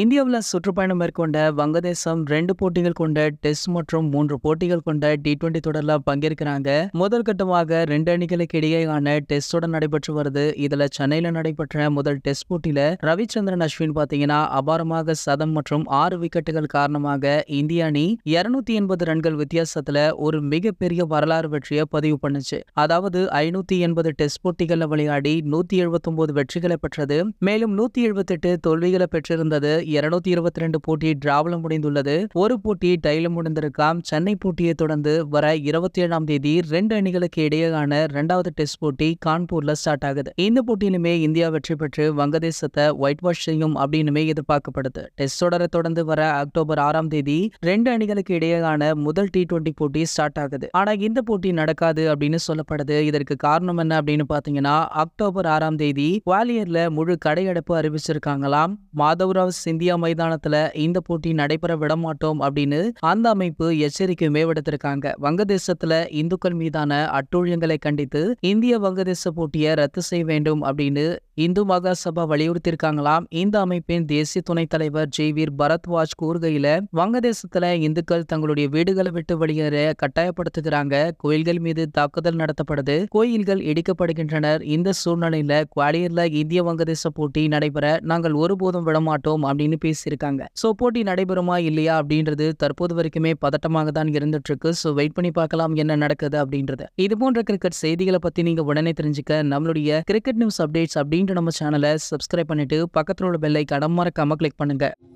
இந்தியாவில் சுற்றுப்பயணம் மேற்கொண்ட வங்கதேசம் ரெண்டு போட்டிகள் கொண்ட டெஸ்ட் மற்றும் மூன்று போட்டிகள் கொண்ட டி டுவெண்டி தொடரில் பங்கேற்கிறாங்க முதல் கட்டமாக ரெண்டு அணிகளுக்கு இடையேயான டெஸ்ட் தொடர் நடைபெற்று வருது இதுல சென்னையில நடைபெற்ற முதல் டெஸ்ட் போட்டியில ரவிச்சந்திரன் அஸ்வின் பாத்தீங்கன்னா அபாரமாக சதம் மற்றும் ஆறு விக்கெட்டுகள் காரணமாக இந்திய அணி இருநூத்தி எண்பது ரன்கள் வித்தியாசத்துல ஒரு மிகப்பெரிய வரலாறு வெற்றியை பதிவு பண்ணுச்சு அதாவது ஐநூத்தி எண்பது டெஸ்ட் போட்டிகள்ல விளையாடி நூத்தி எழுபத்தி ஒன்பது வெற்றிகளை பெற்றது மேலும் நூத்தி எழுபத்தெட்டு தோல்விகளை பெற்றிருந்தது இருநூத்தி இருபத்தி ரெண்டு போட்டி டிராவல முடிந்துள்ளது ஒரு போட்டி டைல முடிந்திருக்காம் சென்னை போட்டியை தொடர்ந்து வர இருபத்தி ஏழாம் தேதி ரெண்டு அணிகளுக்கு இடையேயான இரண்டாவது டெஸ்ட் போட்டி கான்பூர்ல ஸ்டார்ட் ஆகுது இந்த போட்டியிலுமே இந்தியா வெற்றி பெற்று வங்கதேசத்தை ஒயிட் வாஷ் செய்யும் அப்படின்னுமே எதிர்பார்க்கப்படுது டெஸ்ட் தொடரை தொடர்ந்து வர அக்டோபர் ஆறாம் தேதி ரெண்டு அணிகளுக்கு இடையேயான முதல் டி டுவெண்டி போட்டி ஸ்டார்ட் ஆகுது ஆனா இந்த போட்டி நடக்காது அப்படின்னு சொல்லப்படுது இதற்கு காரணம் என்ன அப்படின்னு பாத்தீங்கன்னா அக்டோபர் ஆறாம் தேதி குவாலியர்ல முழு கடையடைப்பு அறிவிச்சிருக்காங்களாம் மாதவராவ் இந்தியா மைதானத்துல இந்த போட்டி நடைபெற விடமாட்டோம் அப்படின்னு அந்த அமைப்பு எச்சரிக்கை மேம்படுத்திருக்காங்க வங்கதேசத்துல இந்துக்கள் மீதான அட்டூழியங்களை கண்டித்து இந்திய வங்கதேச போட்டியை ரத்து செய்ய வேண்டும் அப்படின்னு இந்து மகா சபா வலியுறுத்தியிருக்காங்களாம் இந்த அமைப்பின் தேசிய துணைத் தலைவர் ஜெய் வீர் பரத்வாஜ் கூறுகையில வங்கதேசத்துல இந்துக்கள் தங்களுடைய வீடுகளை விட்டு வெளியேற கட்டாயப்படுத்துகிறாங்க கோயில்கள் மீது தாக்குதல் நடத்தப்படுது கோயில்கள் இடிக்கப்படுகின்றனர் இந்த சூழ்நிலையில குவாலியர்ல இந்திய வங்கதேச போட்டி நடைபெற நாங்கள் ஒருபோதும் விடமாட்டோம் அப்படின்னு பேசியிருக்காங்க சோ போட்டி நடைபெறுமா இல்லையா அப்படின்றது தற்போது வரைக்குமே பதட்டமாக தான் இருந்துட்டு இருக்கு சோ வெயிட் பண்ணி பார்க்கலாம் என்ன நடக்குது அப்படின்றது இது போன்ற கிரிக்கெட் செய்திகளை பத்தி நீங்க உடனே தெரிஞ்சுக்க நம்மளுடைய கிரிக்கெட் நியூஸ் அப்டேட்ஸ் அப்படின்னு மீண்டும் நம்ம சேனலை சப்ஸ்கிரைப் பண்ணிவிட்டு பக்கத்தில் உள்ள பெல்லை கடம் மறக்காமல் கிளிக் பண்ணுங்கள்